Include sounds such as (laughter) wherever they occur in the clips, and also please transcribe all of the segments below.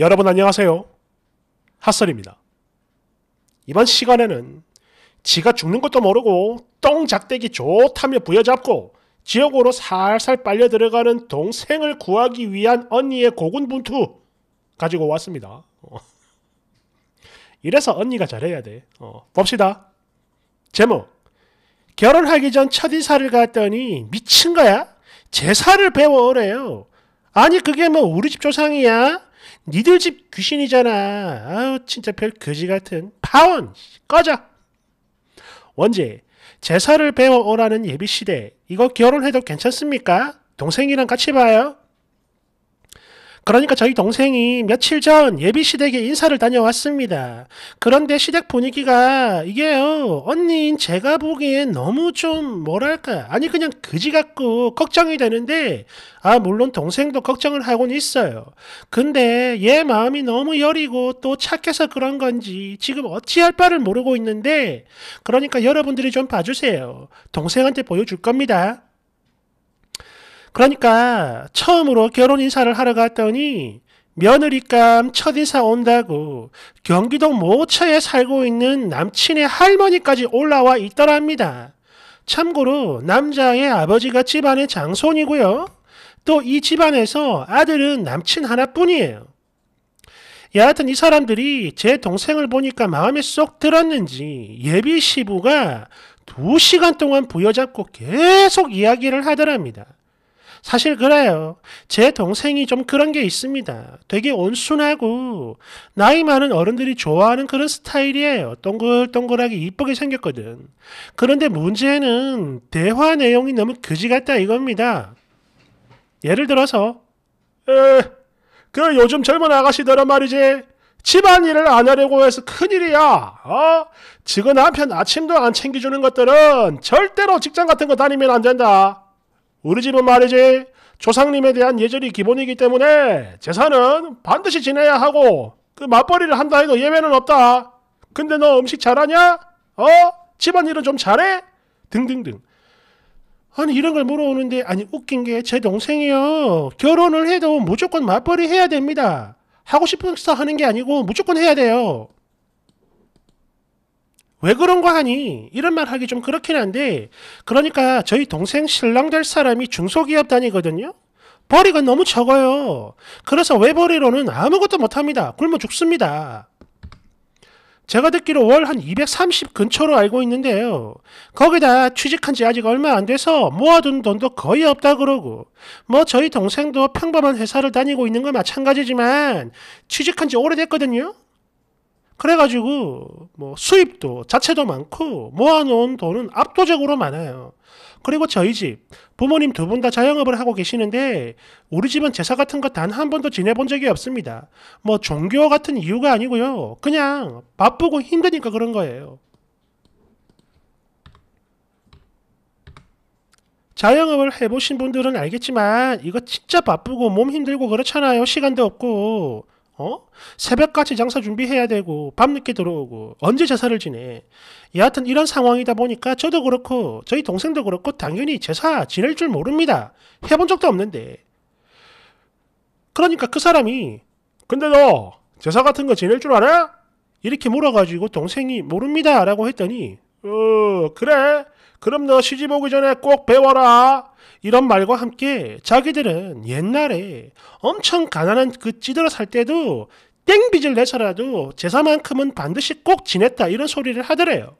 여러분 안녕하세요. 핫설입니다. 이번 시간에는 지가 죽는 것도 모르고 똥작대기 좋다며 부여잡고 지역으로 살살 빨려 들어가는 동생을 구하기 위한 언니의 고군분투 가지고 왔습니다. 어. 이래서 언니가 잘해야 돼. 어. 봅시다. 제목 결혼하기 전 첫 이사를 갔더니 미친 거야? 제사를 배워오래요. 아니 그게 뭐 우리 집 조상이야? 니들 집 귀신이잖아. 아유 진짜 별 거지 같은 파원 꺼져. 원제 제사를 배워오라는 예비 시대 이거 결혼해도 괜찮습니까? 동생이랑 같이 봐요. 그러니까 저희 동생이 며칠 전 예비시댁에 인사를 다녀왔습니다. 그런데 시댁 분위기가 이게요, 언니인 제가 보기엔 너무 좀 뭐랄까, 아니 그냥 그지 같고 걱정이 되는데, 아, 물론 동생도 걱정을 하곤 있어요. 근데 얘 마음이 너무 여리고 또 착해서 그런 건지 지금 어찌할 바를 모르고 있는데, 그러니까 여러분들이 좀 봐주세요. 동생한테 보여줄 겁니다. 그러니까 처음으로 결혼 인사를 하러 갔더니 며느리감 첫인사 온다고 경기도 모처에 살고 있는 남친의 할머니까지 올라와 있더랍니다. 참고로 남자의 아버지가 집안의 장손이고요. 또 이 집안에서 아들은 남친 하나뿐이에요. 여하튼 이 사람들이 제 동생을 보니까 마음에 쏙 들었는지 예비 시부가 두시간 동안 부여잡고 계속 이야기를 하더랍니다. 사실 그래요. 제 동생이 좀 그런 게 있습니다. 되게 온순하고 나이 많은 어른들이 좋아하는 그런 스타일이에요. 동글동글하게 이쁘게 생겼거든. 그런데 문제는 대화 내용이 너무 그지 같다 이겁니다. 예를 들어서 에, 그 요즘 젊은 아가씨들은 말이지 집안일을 안 하려고 해서 큰일이야. 어? 지금 남편 아침도 안 챙겨주는 것들은 절대로 직장 같은 거 다니면 안 된다. 우리 집은 말이지 조상님에 대한 예절이 기본이기 때문에 제사는 반드시 지내야 하고 그 맞벌이를 한다 해도 예외는 없다. 근데 너 음식 잘하냐? 어? 집안일은 좀 잘해? 등등등. 아니 이런 걸 물어오는데 아니 웃긴 게 제 동생이요. 결혼을 해도 무조건 맞벌이 해야 됩니다. 하고 싶어서 하는 게 아니고 무조건 해야 돼요. 왜 그런 거 하니? 이런 말 하기 좀 그렇긴 한데 그러니까 저희 동생 신랑 될 사람이 중소기업 다니거든요. 벌이가 너무 적어요. 그래서 외벌이로는 아무것도 못합니다. 굶어 죽습니다. 제가 듣기로 월 한 230 근처로 알고 있는데요. 거기다 취직한 지 아직 얼마 안 돼서 모아둔 돈도 거의 없다 그러고, 뭐 저희 동생도 평범한 회사를 다니고 있는 건 마찬가지지만, 취직한 지 오래됐거든요? 그래가지고 뭐 수입도 자체도 많고 모아놓은 돈은 압도적으로 많아요. 그리고 저희 집 부모님 두 분 다 자영업을 하고 계시는데 우리 집은 제사 같은 거 단 한 번도 지내본 적이 없습니다. 뭐 종교 같은 이유가 아니고요. 그냥 바쁘고 힘드니까 그런 거예요. 자영업을 해보신 분들은 알겠지만 이거 진짜 바쁘고 몸 힘들고 그렇잖아요. 시간도 없고 어? 새벽까지 장사 준비해야 되고 밤늦게 들어오고 언제 제사를 지내? 여하튼 이런 상황이다 보니까 저도 그렇고 저희 동생도 그렇고 당연히 제사 지낼 줄 모릅니다. 해본 적도 없는데. 그러니까 그 사람이 근데 너 제사 같은 거 지낼 줄 알아? 이렇게 물어가지고 동생이 모릅니다 라고 했더니 어 그래 그럼 너 시집 오기 전에 꼭 배워라 이런 말과 함께 자기들은 옛날에 엄청 가난한 그 찌들어 살 때도 땡빚을 내서라도 제사만큼은 반드시 꼭 지냈다 이런 소리를 하더래요.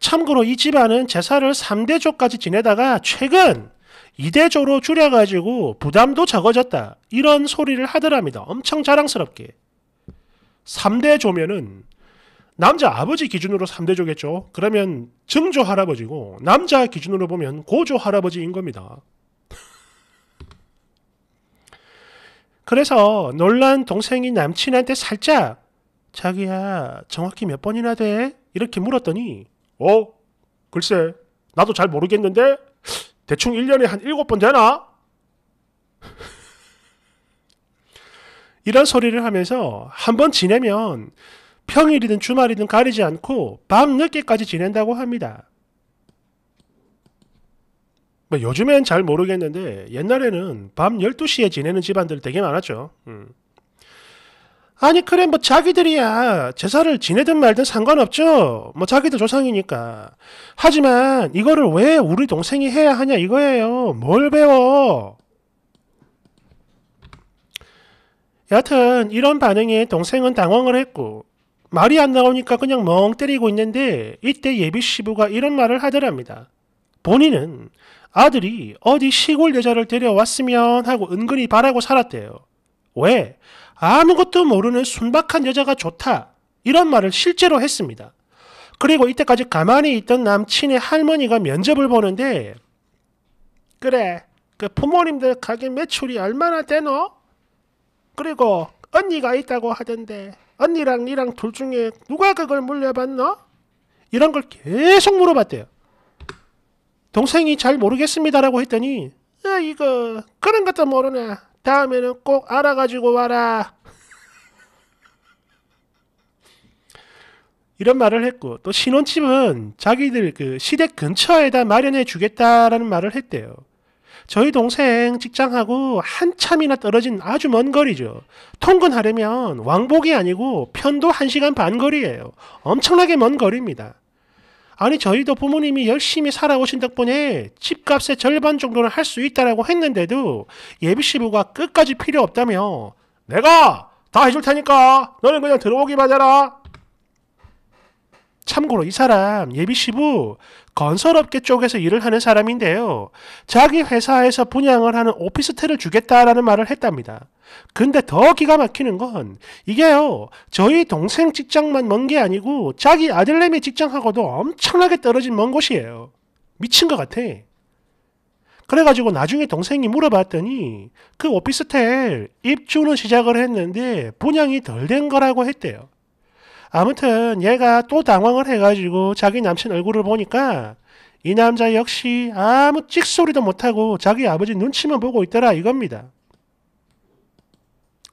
참고로 이 집안은 제사를 3대조까지 지내다가 최근 2대조로 줄여가지고 부담도 적어졌다 이런 소리를 하더랍니다. 엄청 자랑스럽게. 3대조면은 남자 아버지 기준으로 3대조겠죠. 그러면 증조 할아버지고 남자 기준으로 보면 고조 할아버지인 겁니다. 그래서 놀란 동생이 남친한테 살짝 자기야 정확히 몇 번이나 돼? 이렇게 물었더니 어? 글쎄 나도 잘 모르겠는데 대충 1년에 한 7번 되나? (laughs) 이런 소리를 하면서 한 번 지내면 평일이든 주말이든 가리지 않고 밤 늦게까지 지낸다고 합니다. 뭐 요즘엔 잘 모르겠는데 옛날에는 밤 12시에 지내는 집안들 되게 많았죠. 음. 아니 그래 뭐 자기들이야 제사를 지내든 말든 상관없죠. 뭐 자기들 조상이니까. 하지만 이거를 왜 우리 동생이 해야 하냐 이거예요. 뭘 배워? 여하튼 이런 반응에 동생은 당황을 했고 말이 안 나오니까 그냥 멍 때리고 있는데 이때 예비 시부가 이런 말을 하더랍니다. 본인은 아들이 어디 시골 여자를 데려왔으면 하고 은근히 바라고 살았대요. 왜? 아무것도 모르는 순박한 여자가 좋다. 이런 말을 실제로 했습니다. 그리고 이때까지 가만히 있던 남친의 할머니가 면접을 보는데 그래, 그 부모님들 가게 매출이 얼마나 되노? 그리고 언니가 있다고 하던데 언니랑 니랑 둘 중에 누가 그걸 물려받나 이런 걸 계속 물어봤대요. 동생이 잘 모르겠습니다라고 했더니 아 이거 그런 것도 모르나 다음에는 꼭 알아가지고 와라. (laughs) 이런 말을 했고 또 신혼집은 자기들 그 시댁 근처에다 마련해 주겠다라는 말을 했대요. 저희 동생 직장하고 한참이나 떨어진 아주 먼 거리죠. 통근하려면 왕복이 아니고 편도 1시간 반 거리예요. 엄청나게 먼 거리입니다. 아니 저희도 부모님이 열심히 살아오신 덕분에 집값의 절반 정도는 할 수 있다라고 했는데도 예비시부가 끝까지 필요 없다며 내가 다 해줄 테니까 너는 그냥 들어오기만 해라 참고로 이 사람 예비시부 건설업계 쪽에서 일을 하는 사람인데요. 자기 회사에서 분양을 하는 오피스텔을 주겠다라는 말을 했답니다. 근데 더 기가 막히는 건 이게요. 저희 동생 직장만 먼 게 아니고 자기 아들내미 직장하고도 엄청나게 떨어진 먼 곳이에요. 미친 것 같아. 그래가지고 나중에 동생이 물어봤더니 그 오피스텔 입주는 시작을 했는데 분양이 덜 된 거라고 했대요. 아무튼 얘가 또 당황을 해가지고 자기 남친 얼굴을 보니까 이 남자 역시 아무 찍소리도 못하고 자기 아버지 눈치만 보고 있더라 이겁니다.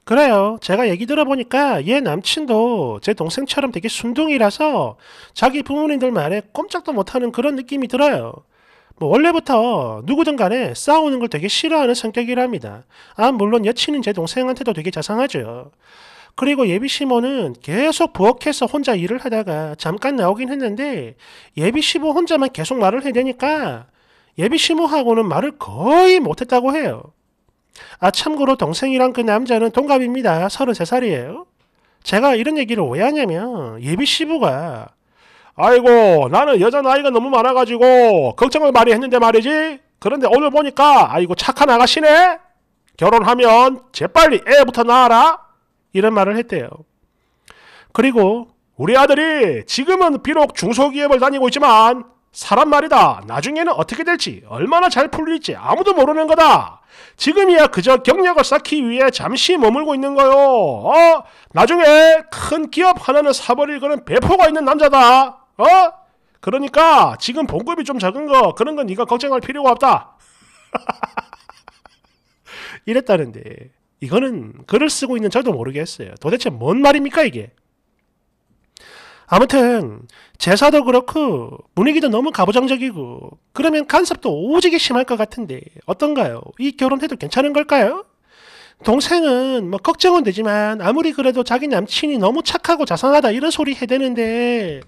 그래요. 제가 얘기 들어보니까 얘 남친도 제 동생처럼 되게 순둥이라서 자기 부모님들 말에 꼼짝도 못하는 그런 느낌이 들어요. 뭐 원래부터 누구든 간에 싸우는 걸 되게 싫어하는 성격이랍니다. 아 물론 여친은 제 동생한테도 되게 자상하죠. 그리고 예비 시모는 계속 부엌에서 혼자 일을 하다가 잠깐 나오긴 했는데 예비 시모 혼자만 계속 말을 해대니까 예비 시모하고는 말을 거의 못했다고 해요. 아 참고로 동생이랑 그 남자는 동갑입니다. 33살이에요. 제가 이런 얘기를 왜 하냐면 예비 시부가 아이고 나는 여자 나이가 너무 많아가지고 걱정을 많이 했는데 말이지 그런데 오늘 보니까 아이고 착한 아가씨네 결혼하면 재빨리 애부터 낳아라 이런 말을 했대요. 그리고 우리 아들이 지금은 비록 중소기업을 다니고 있지만 사람 말이다. 나중에는 어떻게 될지 얼마나 잘 풀릴지 아무도 모르는 거다. 지금이야 그저 경력을 쌓기 위해 잠시 머물고 있는 거요. 어? 나중에 큰 기업 하나는 사버릴 그런 배포가 있는 남자다. 어? 그러니까 지금 봉급이 좀 작은 거 그런 건 네가 걱정할 필요가 없다. (laughs) 이랬다는데 이거는 글을 쓰고 있는 저도 모르겠어요. 도대체 뭔 말입니까 이게? 아무튼 제사도 그렇고 분위기도 너무 가부장적이고 그러면 간섭도 오지게 심할 것 같은데 어떤가요? 이 결혼해도 괜찮은 걸까요? 동생은 뭐 걱정은 되지만 아무리 그래도 자기 남친이 너무 착하고 자상하다 이런 소리 해대는데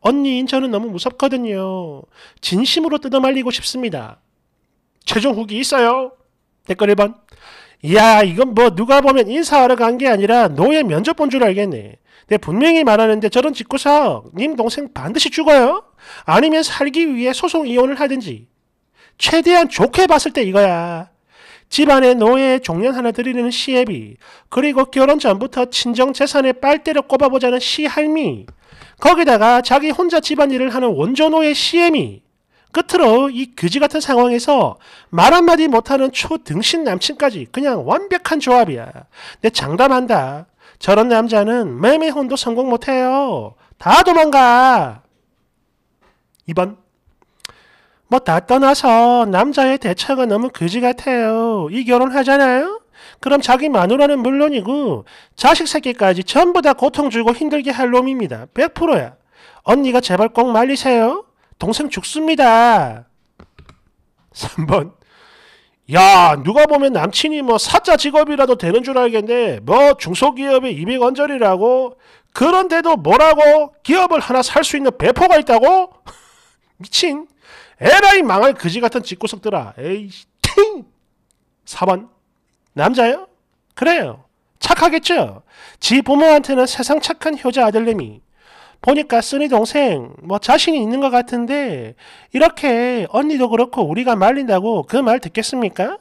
언니인 저는 너무 무섭거든요. 진심으로 뜯어말리고 싶습니다. 최종 후기 있어요? 댓글 1번 이야 이건 뭐 누가 보면 인사하러 간 게 아니라 노예 면접 본 줄 알겠네. 내 분명히 말하는데 저런 짓고서 님 동생 반드시 죽어요. 아니면 살기 위해 소송 이혼을 하든지. 최대한 좋게 봤을 때 이거야. 집안에 노예 의 종년 하나 드리는 시애비 그리고 결혼 전부터 친정 재산에 빨대를 꼽아보자는 시할미 거기다가 자기 혼자 집안일을 하는 원조 노예 시애미 끝으로 이 규지 같은 상황에서 말 한마디 못하는 초등신 남친까지 그냥 완벽한 조합이야. 내 장담한다. 저런 남자는 매매혼도 성공 못해요. 다 도망가. 2번. 뭐 다 떠나서 남자의 대처가 너무 그지 같아요. 이 결혼하잖아요? 그럼 자기 마누라는 물론이고 자식 새끼까지 전부 다 고통 주고 힘들게 할 놈입니다. 100%야. 언니가 제발 꼭 말리세요. 동생 죽습니다. 3번. 야, 누가 보면 남친이 뭐 사자 직업이라도 되는 줄 알겠네. 뭐 중소기업의 이미 건절이라고. 그런데도 뭐라고? 기업을 하나 살 수 있는 배포가 있다고? (laughs) 미친. 에라이 망할 그지 같은 짓구석들아. 에이, 팅! 4번. 남자요? 그래요. 착하겠죠? 지 부모한테는 세상 착한 효자 아들내미. 보니까 쓰니 동생 뭐 자신이 있는 것 같은데 이렇게 언니도 그렇고 우리가 말린다고 그 말 듣겠습니까?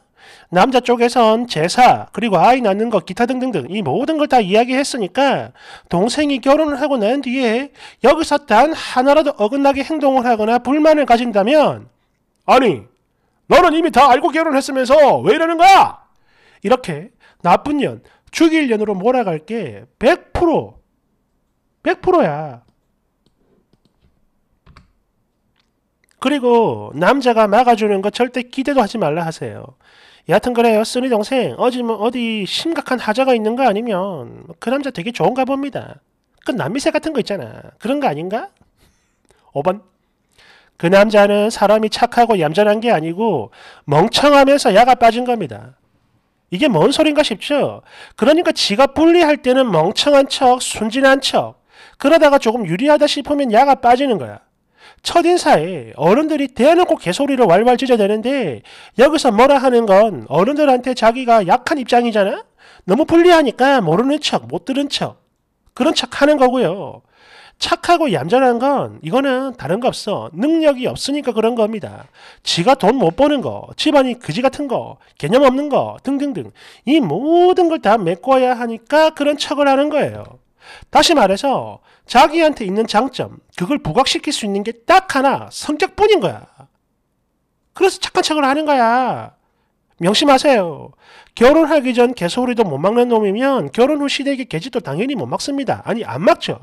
남자 쪽에선 제사 그리고 아이 낳는 것 기타 등등등 이 모든 걸 다 이야기했으니까 동생이 결혼을 하고 난 뒤에 여기서 단 하나라도 어긋나게 행동을 하거나 불만을 가진다면 아니 너는 이미 다 알고 결혼했으면서 왜 이러는 거야? 이렇게 나쁜 년 죽일 년으로 몰아갈 게100% 100%야. 그리고 남자가 막아주는 거 절대 기대도 하지 말라 하세요. 여하튼 그래요. 쓰니 동생 어디 뭐 어디 심각한 하자가 있는 거 아니면 그 남자 되게 좋은가 봅니다. 그 남미새 같은 거 있잖아. 그런 거 아닌가? 5번 그 남자는 사람이 착하고 얌전한 게 아니고 멍청하면서 야가 빠진 겁니다. 이게 뭔 소린가 싶죠? 그러니까 지가 불리할 때는 멍청한 척, 순진한 척, 그러다가 조금 유리하다 싶으면 야가 빠지는 거야. 첫인사에 어른들이 대놓고 개소리를 왈왈 찢어대는데 여기서 뭐라 하는 건 어른들한테 자기가 약한 입장이잖아? 너무 불리하니까 모르는 척, 못 들은 척, 그런 척 하는 거고요. 착하고 얌전한 건 이거는 다른 거 없어. 능력이 없으니까 그런 겁니다. 지가 돈 못 버는 거, 집안이 그지 같은 거, 개념 없는 거 등등등 이 모든 걸 다 메꿔야 하니까 그런 척을 하는 거예요. 다시 말해서 자기한테 있는 장점, 그걸 부각시킬 수 있는 게 딱 하나, 성격뿐인 거야. 그래서 착한 척을 하는 거야. 명심하세요. 결혼하기 전 개소리도 못 막는 놈이면 결혼 후 시댁의 개짓도 당연히 못 막습니다. 아니, 안 막죠.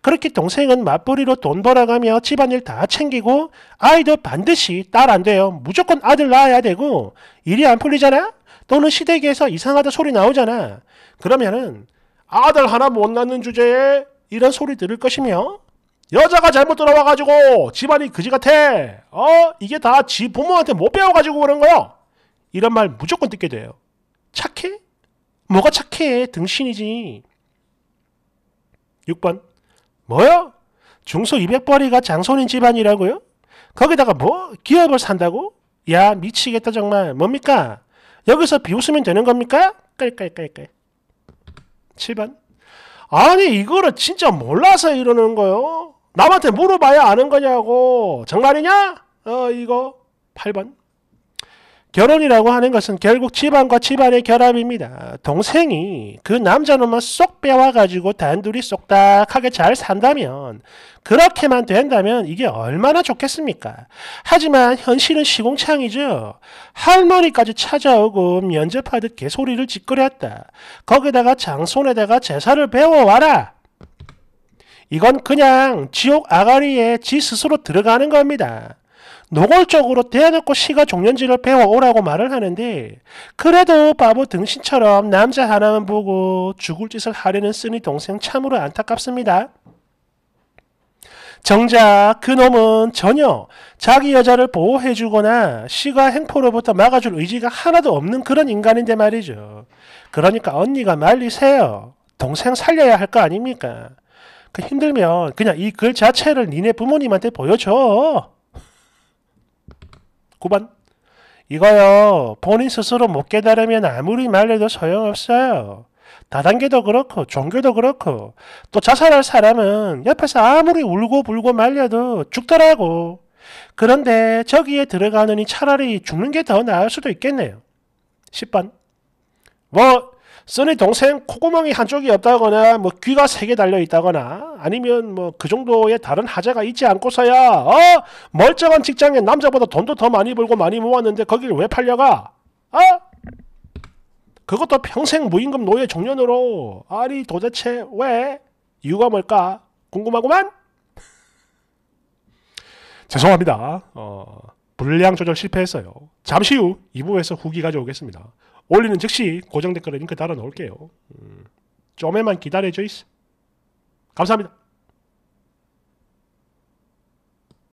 그렇게 동생은 맞벌이로 돈 벌어가며 집안일 다 챙기고 아이도 반드시 딸 안 돼요. 무조건 아들 낳아야 되고 일이 안 풀리잖아? 또는 시댁에서 이상하다 소리 나오잖아. 그러면은 아들 하나 못 낳는 주제에 이런 소리 들을 것이며 여자가 잘못 돌아와가지고 집안이 그지 같아 어 이게 다 지 부모한테 못 배워가지고 그런 거야 이런 말 무조건 듣게 돼요 착해? 뭐가 착해 등신이지 6번 뭐야? 중소 200벌이가 장손인 집안이라고요? 거기다가 뭐? 기업을 산다고? 야 미치겠다 정말 뭡니까? 여기서 비웃으면 되는 겁니까? 깔깔깔깔 7번 아니 이거를 진짜 몰라서 이러는 거요. 남한테 물어봐야 아는 거냐고. 장난이냐? 어 이거 8번. 결혼이라고 하는 것은 결국 집안과 집안의 결합입니다. 동생이 그 남자놈만 쏙 빼와가지고 단둘이 쏙닥하게 잘 산다면 그렇게만 된다면 이게 얼마나 좋겠습니까? 하지만 현실은 시공창이죠. 할머니까지 찾아오고 면접하듯 개소리를 짓거렸다. 거기다가 장손에다가 제사를 배워와라. 이건 그냥 지옥 아가리에 지 스스로 들어가는 겁니다. 노골적으로 대놓고 시가 종련지를 배워오라고 말을 하는데 그래도 바보 등신처럼 남자 하나만 보고 죽을 짓을 하려는 쓰니 동생 참으로 안타깝습니다. 정작 그놈은 전혀 자기 여자를 보호해주거나 시가 행포로부터 막아줄 의지가 하나도 없는 그런 인간인데 말이죠. 그러니까 언니가 말리세요. 동생 살려야 할 거 아닙니까? 그 힘들면 그냥 이 글 자체를 니네 부모님한테 보여줘. 9번 이거요 본인 스스로 못 깨달으면 아무리 말해도 소용없어요. 다단계도 그렇고 종교도 그렇고 또 자살할 사람은 옆에서 아무리 울고 불고 말려도 죽더라고. 그런데 저기에 들어가느니 차라리 죽는 게 더 나을 수도 있겠네요. 10번 뭐 써니 동생 코구멍이 한쪽이 없다거나 뭐 귀가 세 개 달려 있다거나 아니면 뭐 그 정도의 다른 하자가 있지 않고서야 어 멀쩡한 직장에 남자보다 돈도 더 많이 벌고 많이 모았는데 거기를 왜 팔려가? 어? 그것도 평생 무임금 노예 정년으로 아니 도대체 왜? 이유가 뭘까? 궁금하구만? (laughs) 죄송합니다. 어, 분량 조절 실패했어요. 잠시 후 2부에서 후기 가져오겠습니다. 올리는 즉시 고정 댓글에 링크 달아 놓을게요. 음, 좀에만 기다려줘 있어. 감사합니다.